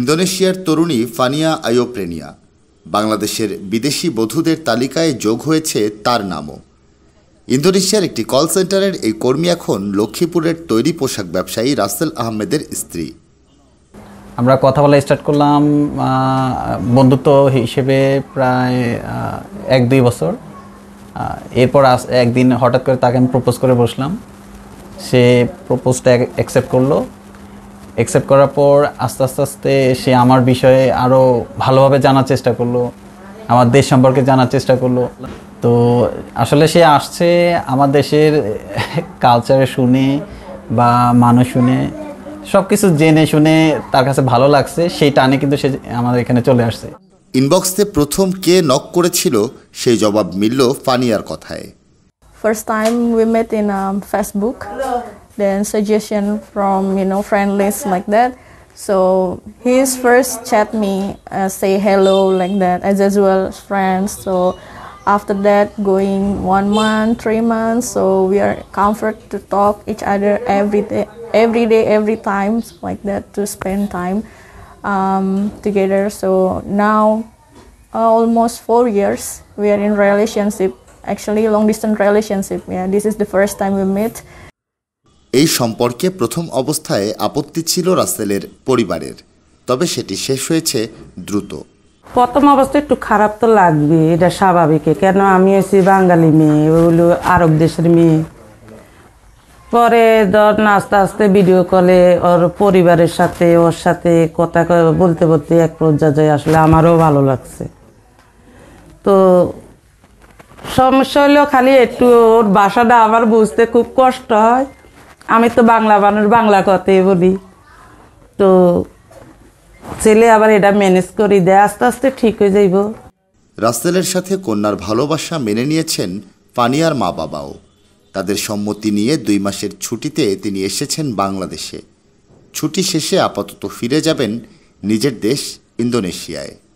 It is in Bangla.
ইন্দোনেশিয়ার তরুণী ফানিয়া আয়োপ্রেনিয়া বাংলাদেশের বিদেশি বধূদের তালিকায় যোগ হয়েছে তার নামও ইন্দোনেশিয়ার একটি কল সেন্টারের এই কর্মী এখন লক্ষ্মীপুরের তৈরি পোশাক ব্যবসায়ী রাসেল আহমেদের স্ত্রী আমরা কথা বলা স্টার্ট করলাম বন্ধুত্ব হিসেবে প্রায় এক দুই বছর এরপর একদিন হঠাৎ করে তাকে আমি প্রপোজ করে বসলাম সে প্রপোজটা অ্যাকসেপ্ট করলো অ্যাকসেপ্ট করার পর আস্তে আস্তে আস্তে সে আমার বিষয়ে আরও ভালোভাবে জানার চেষ্টা করলো আমার দেশ সম্পর্কে জানার চেষ্টা করলো তো আসলে সে আসছে আমার দেশের কালচারে শুনে বা মানুষ শুনে সব কিছু জেনে শুনে তার কাছে ভালো লাগছে সেই টানে কিন্তু সে আমাদের এখানে চলে আসছে ইনবক্সে প্রথম কে নক করেছিল সেই জবাব মিলল ফানিয়ার কথায় first time we met in Facebook then suggestion from you know friend list like that so he's first chat me uh, say hello like that as usual friends so after that going one month three months so we are comfort to talk each other every day every day every time like that to spend time um, together so now uh, almost four years we are in relationship actually long distance relationship yeah this is the first time we meet এই সম্পর্কে প্রথম অবস্থায় আপত্তি ছিল রাসেলের পরিবারের তবে সেটি শেষ হয়েছে দ্রুত প্রথম অবস্থা একটু খারাপ তো লাগবে এটা স্বাভাবিক কেন আমি হয়েছি বাঙালি মেয়ে ওগুলো আরব দেশের মেয়ে পরে ধর আস্তে আস্তে ভিডিও কলে ওর পরিবারের সাথে ওর সাথে কথা বলতে বলতে এক পর্যায়ে আসলে আমারও ভালো লাগছে তো সমস্যা হলেও খালি একটু ওর বাসাটা আমার বুঝতে খুব কষ্ট হয় আমি তো বাংলা মানুষ বাংলা কথাই বলি তো ছেলে আবার এটা ম্যানেজ করি দেয় আস্তে আস্তে ঠিক হয়ে যাইব রাস্তেলের সাথে কন্যার ভালোবাসা মেনে নিয়েছেন পানিয়ার মা বাবাও তাদের সম্মতি নিয়ে দুই মাসের ছুটিতে তিনি এসেছেন বাংলাদেশে ছুটি শেষে আপাতত ফিরে যাবেন নিজের দেশ ইন্দোনেশিয়ায়